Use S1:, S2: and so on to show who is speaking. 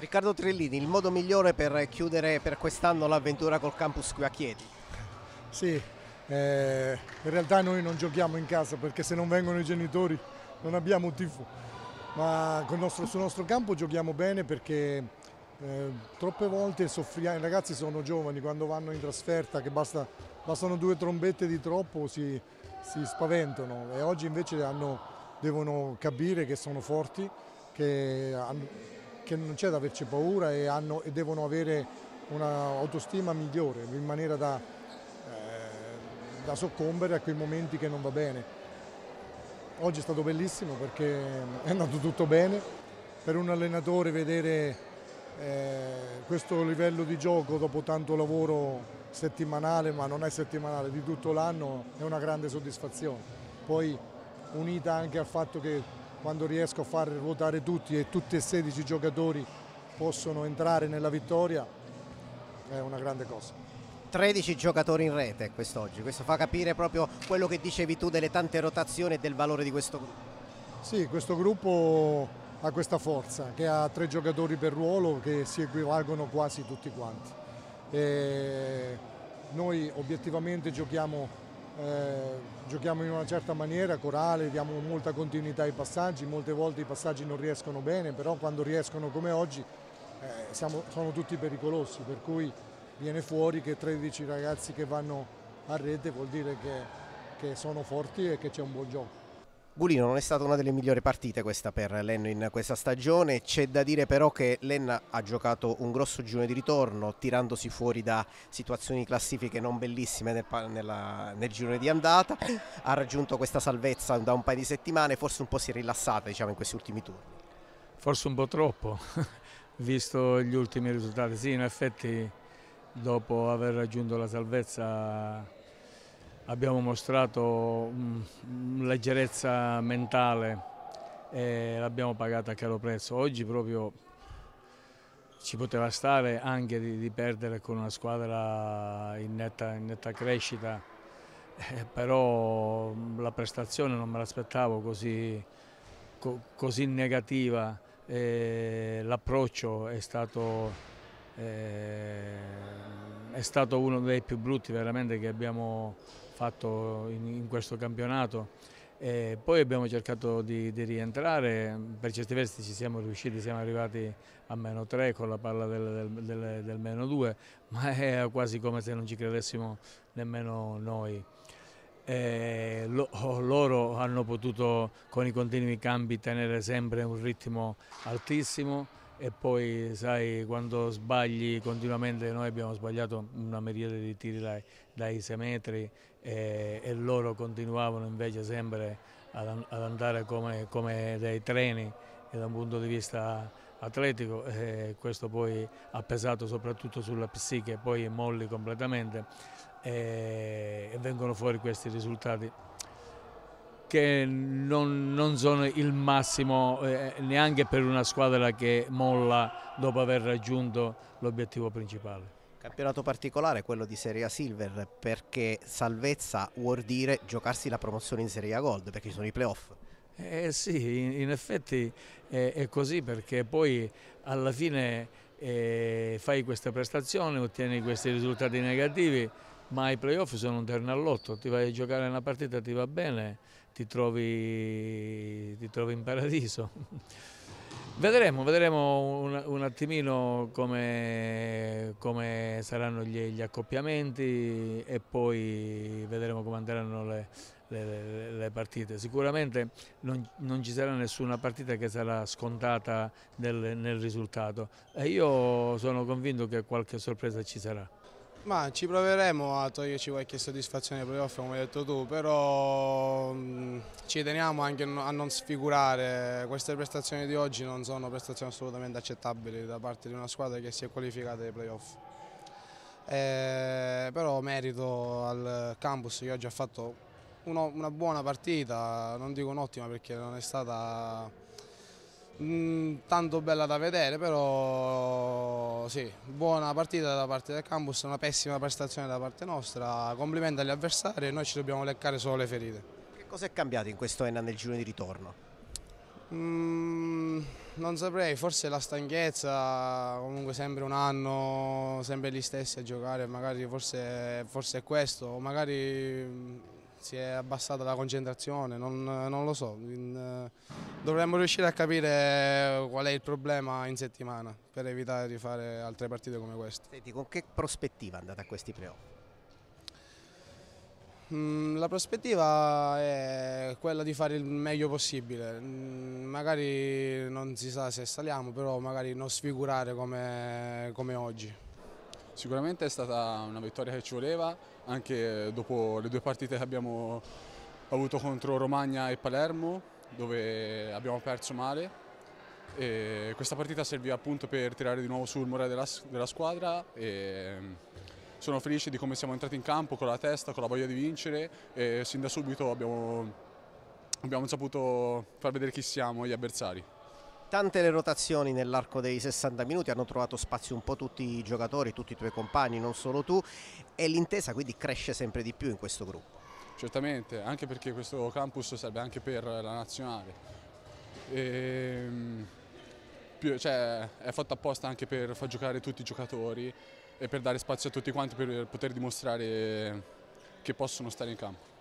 S1: Riccardo Trellini, il modo migliore per chiudere per quest'anno l'avventura col campus qui a Chieti?
S2: Sì, eh, in realtà noi non giochiamo in casa perché se non vengono i genitori non abbiamo un tifo, ma nostro, sul nostro campo giochiamo bene perché eh, troppe volte soffriamo, i ragazzi sono giovani quando vanno in trasferta che basta, bastano due trombette di troppo si, si spaventano e oggi invece hanno, devono capire che sono forti, che hanno, che non c'è da averci paura e, hanno, e devono avere un'autostima migliore in maniera da, eh, da soccombere a quei momenti che non va bene. Oggi è stato bellissimo perché eh, è andato tutto bene, per un allenatore vedere eh, questo livello di gioco dopo tanto lavoro settimanale, ma non è settimanale, di tutto l'anno è una grande soddisfazione. Poi unita anche al fatto che quando riesco a far ruotare tutti e tutti e 16 giocatori
S1: possono entrare nella vittoria è una grande cosa. 13 giocatori in rete quest'oggi, questo fa capire proprio quello che dicevi tu delle tante rotazioni e del valore di questo gruppo.
S2: Sì, questo gruppo ha questa forza che ha tre giocatori per ruolo che si equivalgono quasi tutti quanti. E noi obiettivamente giochiamo eh, giochiamo in una certa maniera, corale, diamo molta continuità ai passaggi, molte volte i passaggi non riescono bene, però quando riescono come oggi eh, siamo, sono tutti pericolosi, per cui viene fuori che 13 ragazzi che vanno a rete vuol dire che, che sono forti e che c'è un buon gioco.
S1: Gulino non è stata una delle migliori partite questa per Lenno in questa stagione, c'è da dire però che Lenna ha giocato un grosso giro di ritorno tirandosi fuori da situazioni classifiche non bellissime nel, nella, nel girone di andata, ha raggiunto questa salvezza da un paio di settimane, forse un po' si è rilassata diciamo, in questi ultimi turni.
S3: Forse un po' troppo, visto gli ultimi risultati, sì in effetti dopo aver raggiunto la salvezza abbiamo mostrato leggerezza mentale e l'abbiamo pagata a caro prezzo. Oggi proprio ci poteva stare anche di, di perdere con una squadra in netta, in netta crescita, eh, però la prestazione non me l'aspettavo così, co, così negativa, eh, l'approccio è stato... Eh, è stato uno dei più brutti veramente che abbiamo fatto in, in questo campionato. E poi abbiamo cercato di, di, rientrare, per certi versi ci siamo riusciti, siamo arrivati a meno 3 con la palla del, del, del, del meno 2, ma è quasi come se non ci credessimo nemmeno noi. Lo, loro hanno potuto con i continui cambi tenere sempre un ritmo altissimo, e poi sai quando sbagli continuamente noi abbiamo sbagliato una miriade di tiri dai, dai 6 metri e, e, loro continuavano invece sempre ad, ad andare come, come, dei treni da un punto di vista atletico e questo poi ha pesato soprattutto sulla psiche poi molli completamente e, e vengono fuori questi risultati che non, non, sono il massimo eh, neanche per una squadra che molla dopo aver raggiunto l'obiettivo principale.
S1: Campionato particolare quello di Serie A Silver perché salvezza vuol dire giocarsi la promozione in Serie A Gold perché ci sono i playoff.
S3: Eh sì, in, in effetti è, è, così perché poi alla fine eh, fai questa prestazione, ottieni questi risultati negativi, ma i playoff sono un terno all'otto, ti vai a giocare una partita, ti va bene, ti trovi, ti trovi in paradiso. vedremo, vedremo un, un attimino come, come saranno gli, gli, accoppiamenti e poi vedremo come andranno le, le, le partite. Sicuramente non, non, ci sarà nessuna partita che sarà scontata nel, nel risultato e io sono convinto che qualche sorpresa ci sarà.
S4: Ma ci proveremo a toglierci qualche soddisfazione ai playoff come hai detto tu, però mh, mm, ci teniamo anche a non sfigurare, queste prestazioni di oggi non sono prestazioni assolutamente accettabili da parte di una squadra che si è qualificata ai playoff. Eh, però merito al campus che oggi ha fatto uno, una buona partita, non dico un'ottima perché non è stata Mm, tanto bella da vedere, però sì, buona partita da parte del Campus, una pessima prestazione da parte nostra, complimenti agli avversari e noi ci dobbiamo leccare solo le ferite.
S1: Che cosa è cambiato in questo Enna nel giro di ritorno?
S4: Mm, non saprei, forse la stanchezza, comunque sempre un anno, sempre gli stessi a giocare, magari forse, forse è questo, magari si è abbassata la concentrazione, non, non lo so, eh, dovremmo riuscire a capire qual è il problema in settimana per evitare di fare altre partite come queste. Senti, con che prospettiva andate a questi playoff? Mm, la prospettiva è quella di fare il meglio possibile, mm, magari non si sa se saliamo, però magari non sfigurare
S5: come, come oggi. Sicuramente è stata una vittoria che ci voleva, anche dopo le due partite che abbiamo avuto contro Romagna e Palermo, dove abbiamo perso male. E questa partita serviva appunto per tirare di nuovo sul morale della, della squadra e mm, sono felice di come siamo entrati in campo con la testa, con la voglia di vincere e sin da subito abbiamo, abbiamo saputo far vedere chi siamo gli avversari.
S1: Tante le rotazioni nell'arco dei 60 minuti, hanno trovato spazio un po' tutti i giocatori, tutti i tuoi compagni, non solo tu, e l'intesa quindi cresce sempre di più in questo gruppo.
S5: Certamente, anche perché questo campus serve anche per la nazionale. E, ehm, cioè, è fatto apposta anche per far giocare tutti i giocatori e per dare spazio a tutti quanti per poter dimostrare che possono stare in campo.